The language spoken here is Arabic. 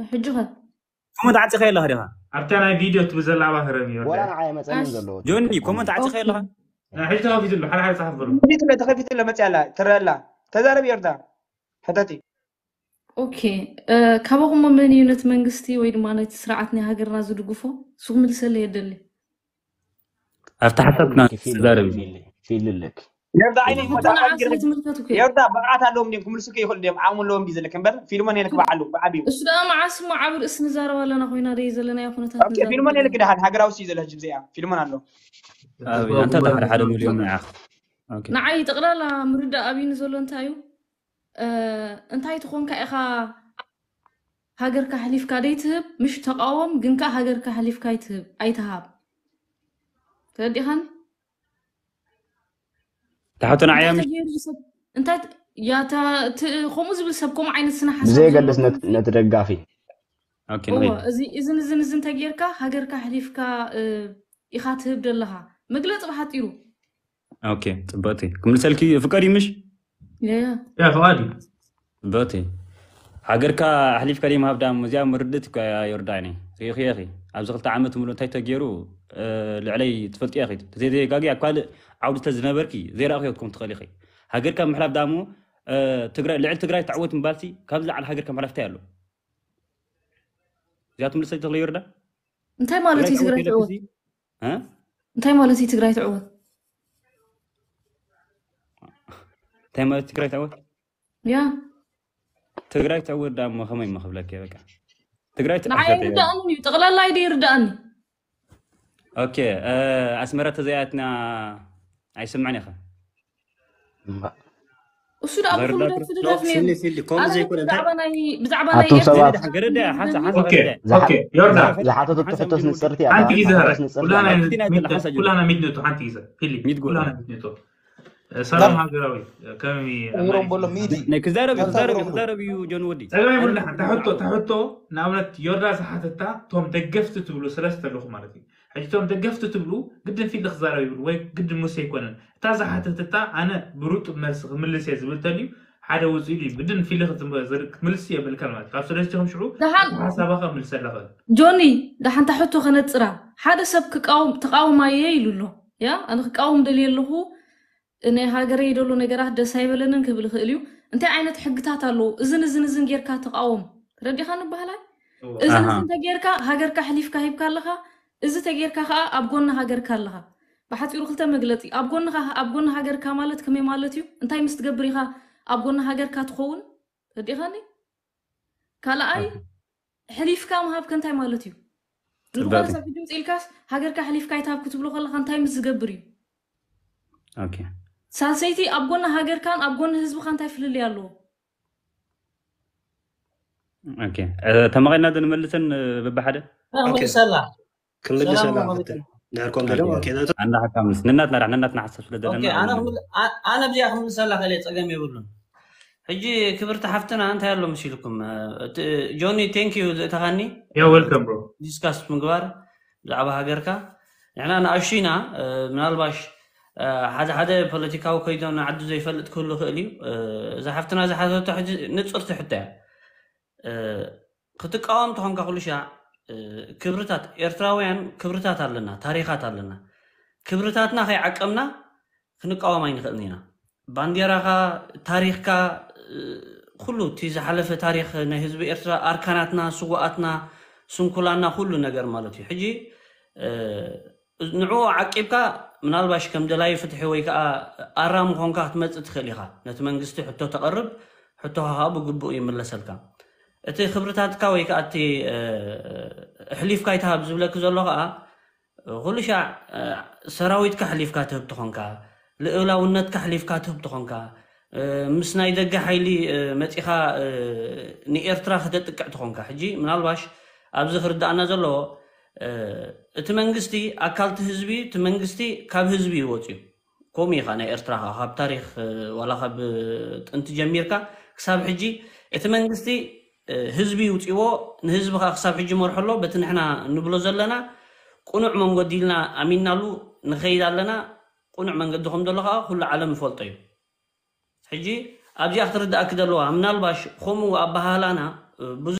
كومنت عاتي خير لها ديها عرفتي انا فيديو تبزل لعبة هرمي ولا انا عاي مثلا زلو جوني كومنت عاتي خير لها حجتها في تلو حالها حالها صاحب ضرب فيديو تبزل خير في تلو متى لا ترى لا تزال بيردا حتاتي اوكي أه، كابا هما من يونت منغستي ويد ما نايت سرعتني هاجر رازو دقفو سوق ملسل يدلي افتح حسابنا زارب في اللي لك يردا عيني متابع يردا بقعت علوم ديم كمل سكي يخل ديم عامل لهم ديزل كمبر في لمن ينك بعلو بعبيو اش ده مع اسمه عبر اسم زار ولا انا خوينا ريز لنا يا خونا اوكي في لمن ينك ده هاجراو سيزل هجب زي في لمن الله انت ده حدا مليون مع اوكي نعي تقرا لا مردا ابين زلو انتايو انتاي أه، تخون كاخا هاجرك حليف كاديتهب مش تقاوم جنكا هاجرك حليف كايتهب ايتهاب تدي خان تحتنا عيام انت يا تا خمس بسبكم عين السنة حسب زي قدس نت نترجع في اوكي نغيب ازي ازن ازن ازن تاقيركا هاقيركا حليفكا اخات هبد لها مقلت بحات يرو اوكي تباتي كم لسالكي فكاري مش يا يا يا فغادي تباتي هاقيركا حليفكا ريم هبدا مزيا مردت كا يورداني ياخي ياخي أبز قلت عامت ملو تاي تجيرو آه، لعلي تفلت ياخي تزي دي زي اكوال عاود عودة تزنبركي زي رأخي كم تخلي خي هاجر كم محلاب دامو آه، تقرأ لعل تقرأ تعودت مبالسي كابز على هاجر كم محلاب تالو زيات ملو سيد تغير انتي مالتي تقرا ها انتي مالتي تقرا تعوت እዩ ትግራይ ትዕወት እንታይ ማለት ትግራይ ትዕወት ያ ትግራይ ትዕወት ዳሞ ከመይ መክብለከ ትግራይ ንዓይ ይርዳእኒ እዩ ጠቕላላይ ዶ ይርዳእኒ ኦኬ ኣስመራ ተዘያትና ኣይስምዕን ኢኻ እሱ ዳ ብዛዕባ ናይ ሓንቲ ግዜ ሓንቲ ግዜ سلام نعم. هاجراوي كمي عمرهم بقول لهم ميدي نك زارب زارب زارب يو جون ودي زارب يقول لك تحطه تحطه نعملت يوردا صحتتا توم دقفت تبلو سلسته لخ مالتي حجي توم دقفت تبلو قد في لخ زارب يقول وي قد موسى يكون تا صحتتا انا بروط ملس ملس يزبل تاني حدا وزيلي بدن في لخ زرك ملس يبل كلمات كاب سلستهم شعو دحان حسابها ملس لخ جوني دحان تحطه خنت صرا حدا سب كقاوم تقاوم ما يلو يا انا كقاوم دليل له እነ ሃገረ የደሉ ነገራት ደስ ኣይበለንን ክብል ይኽእል እዩ እንታይ ዓይነት ሕግታት ኣለዉ እዝን እዝን እዝን ጌርካ ተቃወም ረዲኻ ንባህላይ እዝን እዝን ተጌርካ ሃገርካ ሕሊፍካ ሂብካ ኣለኻ እዚ ተጌርካ ከዓ ኣብ ጎኒ ሃገርካ ኣለኻ ብሓፂሩ ክልተ መግለፂ ኣብ ጎኒኻ ኣብ ጎኒ ሃገርካ ማለት ከመይ ማለት እዩ እንታይ ምስ ትገብር ኢኻ ኣብ ጎኒ ሃገርካ ትኸውን ረዲኻኒ ካልኣይ ሕሊፍካ ምሃብከ እንታይ ማለት እዩ ንድኾነ ሰብ ድምፂ ኢልካስ ሃገርካ ሕሊፍካ ይትሃብ ክትብሎ ከለካ እንታይ ምስ ዝገብር እዩ ሳንሰይቲ ኣብ ጎና ሃገርካን ኣብ ጎና ህዝብካ እንታይ ፍልልይ ኣለዎ ተመቒልና ንመልስን በብሓደ ንናትና ራሕ ንናትና ሓሳብ ስለ ዘለናኣነ ብዚኣ ክምልሰላ ክእለ ፀገም የብሉን ሕጂ ክብርቲ ሓፍትና እንታይ ኣሎ ምስ ኢልኩም ጆኒ ቴንክ ዩ ዝእተኻኒ ዲስካስ ምግባር ብዛዕባ ሃገርካ ንሕና ንኣሹና ምናልባሽ ሓደ ሓደ ፖለቲካዊ ኮይዶም ንዓዱ ዘይፈልጥ ክህሉ ክእል እዩ እዛ ሓፍትና ዝሓዘቶ ሕጂ ንፁር ትሕተ እያ ክትቃወም ተኾንካ ኩሉ ሻዕ ክብርታት ኤርትራውያን ክብርታት ኣለና ታሪካት ኣለና ክብርታትና ከይዓቀምና ክንቃወም ኣይንኽእልን ኢና ባንዴራኻ ታሪክካ ኩሉ እቲ ዝሓለፈ ታሪክ ናይ ህዝቢ ኤርትራ ኣርካናትና ስዋኣትና ስንኩላና ኩሉ ነገር ማለት እዩ ሕጂ نعوه عقبك من الباش كم دلاي فتحي ويكا أرام خونك هتمت تخليها نتمنى قستي حتى تقرب حتى ها بقبو يملا سلكا اتي خبرتاتك ويكا اتي حليفك ايتها بزبلك زلوغا غول شاع سراويتك حليفك تهب تخونك لأولا ونتك حليفك تهب تخونك مسنا يدقى حيلي متيخا ني ارتراخ تتكع تخونك حجي من الباش ابزخر دانا زلوغا እቲ መንግስቲ ኣካልቲ ህዝቢ እቲ መንግስቲ ካብ ህዝቢ ይወፅ እዩ ከምኡ ኢኻ ናይ ኤርትራ ካብ ታሪክ ዋላ ካብ ጥንቲ ጀሚርካ ክሳብ ሕጂ እቲ መንግስቲ ህዝቢ ውፅዎ ንህዝቢካ ክሳብ ሕጂ መርሐሎ በቲ ንሕና ንብሎ ዘለና ቁኑዕ መንገዲ ኢልና ኣሚንናሉ ንኸይድ ኣለና ቁኑዕ መንገዲ ከም ዘሎ ከዓ ኩሉ ዓለም ይፈልጦ እዩ ሕጂ ኣብዚኣ ክትርዳእ ክደለዋ ምናልባሽ ከምኡ ኣባህላና ብዙ